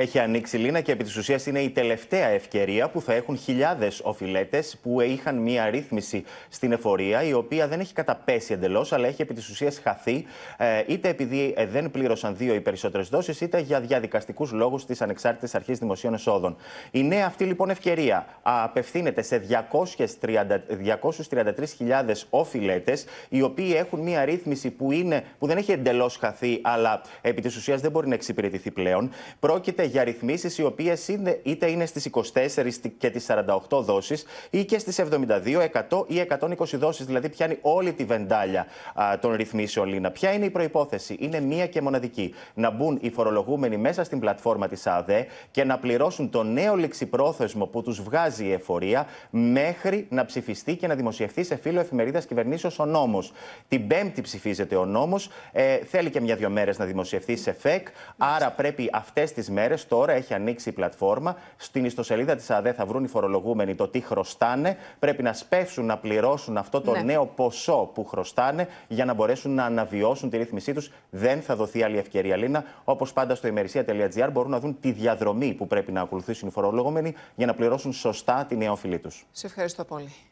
Έχει ανοίξει Λίνα και επί της ουσίας είναι η τελευταία ευκαιρία που θα έχουν χιλιάδες οφειλέτες που είχαν μία ρύθμιση στην εφορία, η οποία δεν έχει καταπέσει εντελώς, αλλά έχει επί της ουσίας χαθεί, ε, είτε επειδή ε, δεν πλήρωσαν δύο ή περισσότερες δόσεις, είτε για διαδικαστικούς λόγους της Ανεξάρτητης Αρχής Δημοσίων Εσόδων. Η νέα αυτή λοιπόν ευκαιρία απευθύνεται σε 233.000 οφειλέτες, οι οποίοι έχουν μία ρύθμιση που, είναι, που δεν έχει εντελώς χαθεί, αλλά επί της ουσίας δεν μπορεί να εξυπηρετηθεί πλέον. Πρόκειται για ρυθμίσεις οι οποίες είτε είναι στις 24 και τις 48 δόσεις ή και στις 72, 100 ή 120 δόσεις. Δηλαδή πιάνει όλη τη βεντάλια α, των ρυθμίσεων Λίνα. Ποια είναι η προπόθεση, είναι μία και μοναδική. Να μπουν οι φορολογούμενοι μέσα στην πλατφόρμα της ΑΔΕ και να πληρώσουν το νέο ληξιπρόθεσμο που τους βγάζει η εφορία μέχρι να ψηφιστεί και να δημοσιευθεί σε φίλο εφημερίδας κυβερνήσεως ο νόμος. Την Πέμπτη ψηφίζεται ο νόμος. Ε, θέλει και μια-δυο μέρες να δημοσιευθεί σε ΦΕΚ. Άρα πρέπει αυτές τις μέρες Τώρα έχει ανοίξει η πλατφόρμα. Στην ιστοσελίδα της ΑΔΕ θα βρουν οι φορολογούμενοι το τι χρωστάνε. Πρέπει να σπεύσουν να πληρώσουν αυτό το ναι. νέο ποσό που χρωστάνε για να μπορέσουν να αναβιώσουν τη ρύθμισή τους. Δεν θα δοθεί άλλη ευκαιρία, Λίνα. Όπως πάντα στο ημερησία.gr μπορούν να δουν τη διαδρομή που πρέπει να ακολουθήσουν οι φορολογούμενοι για να πληρώσουν σωστά τη νέα τους. Σε ευχαριστώ πολύ.